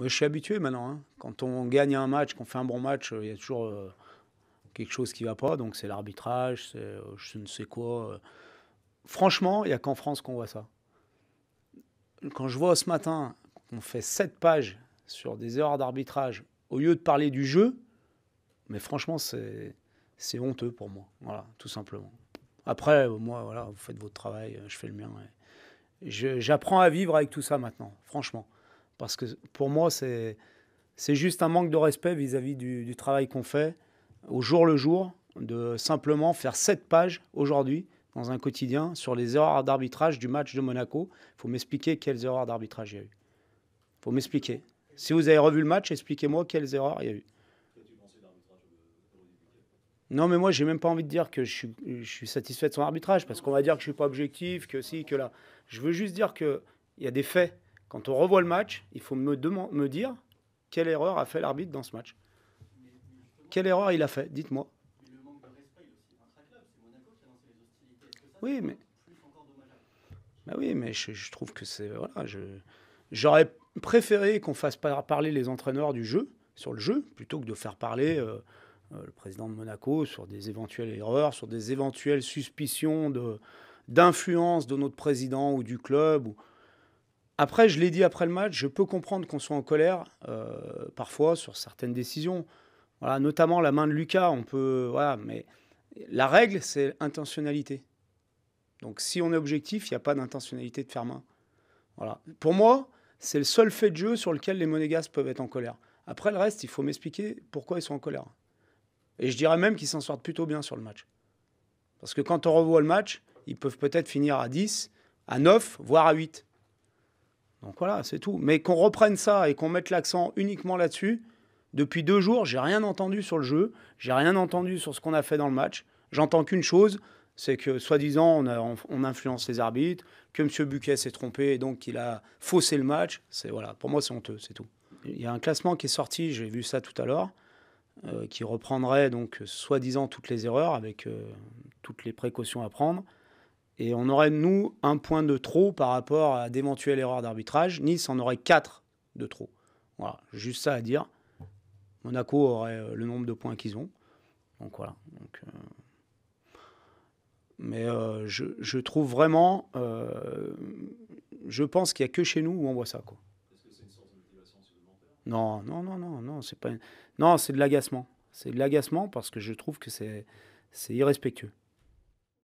Moi, je suis habitué maintenant. Hein. Quand on gagne un match, qu'on fait un bon match, euh, il y a toujours euh, quelque chose qui ne va pas. Donc, c'est l'arbitrage, c'est euh, je ne sais quoi. Franchement, il n'y a qu'en France qu'on voit ça. Quand je vois ce matin qu'on fait sept pages sur des erreurs d'arbitrage, au lieu de parler du jeu, mais franchement, c'est, c'est honteux pour moi. Voilà, tout simplement. Après, moi, voilà, vous faites votre travail, je fais le mien. j'apprends à vivre avec tout ça maintenant, franchement. Parce que pour moi, c'est juste un manque de respect vis-à-vis du, travail qu'on fait au jour le jour, de simplement faire sept pages aujourd'hui dans un quotidien sur les erreurs d'arbitrage du match de Monaco. Il faut m'expliquer quelles erreurs d'arbitrage il y a eu. Il faut m'expliquer. Si vous avez revu le match, expliquez-moi quelles erreurs il y a eu. Non, mais moi, j'ai même pas envie de dire que je suis, satisfait de son arbitrage, parce qu'on va dire que je suis pas objectif, que si, que là. Je veux juste dire qu'il y a des faits. Quand on revoit le match, il faut me, dire quelle erreur a fait l'arbitre dans ce match. quelle erreur il a fait Dites-moi. Oui, mais. Bah oui, mais je, trouve que c'est. Voilà, j'aurais préféré qu'on fasse parler les entraîneurs du jeu, sur le jeu, plutôt que de faire parler euh, euh, le président de Monaco sur des éventuelles erreurs, sur des éventuelles suspicions d'influence de notre président ou du club. Ou, après, je l'ai dit après le match, je peux comprendre qu'on soit en colère euh, parfois sur certaines décisions. Voilà, notamment la main de Lucas, on peut voilà, mais la règle c'est l'intentionnalité. Donc si on est objectif, il n'y a pas d'intentionnalité de faire main. Voilà. Pour moi, c'est le seul fait de jeu sur lequel les monégasques peuvent être en colère. Après le reste, il faut m'expliquer pourquoi ils sont en colère. Et je dirais même qu'ils s'en sortent plutôt bien sur le match. Parce que quand on revoit le match, ils peuvent peut-être finir à 10, à 9, voire à 8. Donc voilà, c'est tout. Mais qu'on reprenne ça et qu'on mette l'accent uniquement là-dessus, depuis deux jours, j'ai rien entendu sur le jeu, j'ai rien entendu sur ce qu'on a fait dans le match. J'entends qu'une chose, c'est que soi-disant on, influence les arbitres, que M. Buquet s'est trompé et donc qu'il a faussé le match. C'est voilà, pour moi c'est honteux, c'est tout. Il y a un classement qui est sorti, j'ai vu ça tout à l'heure, euh, qui reprendrait donc soi-disant toutes les erreurs avec euh, toutes les précautions à prendre. Et on aurait, nous, un point de trop par rapport à d'éventuelles erreurs d'arbitrage. Nice en aurait quatre de trop. Voilà, juste ça à dire. Monaco aurait euh, le nombre de points qu'ils ont. Donc voilà. Donc, euh, Mais euh, je, trouve vraiment. Je pense qu'il n'y a que chez nous où on voit ça. Est-ce que c'est une sorte de motivation Non, non, non, non, non, c'est pas. Non, c'est de l'agacement. C'est de l'agacement parce que je trouve que c'est irrespectueux.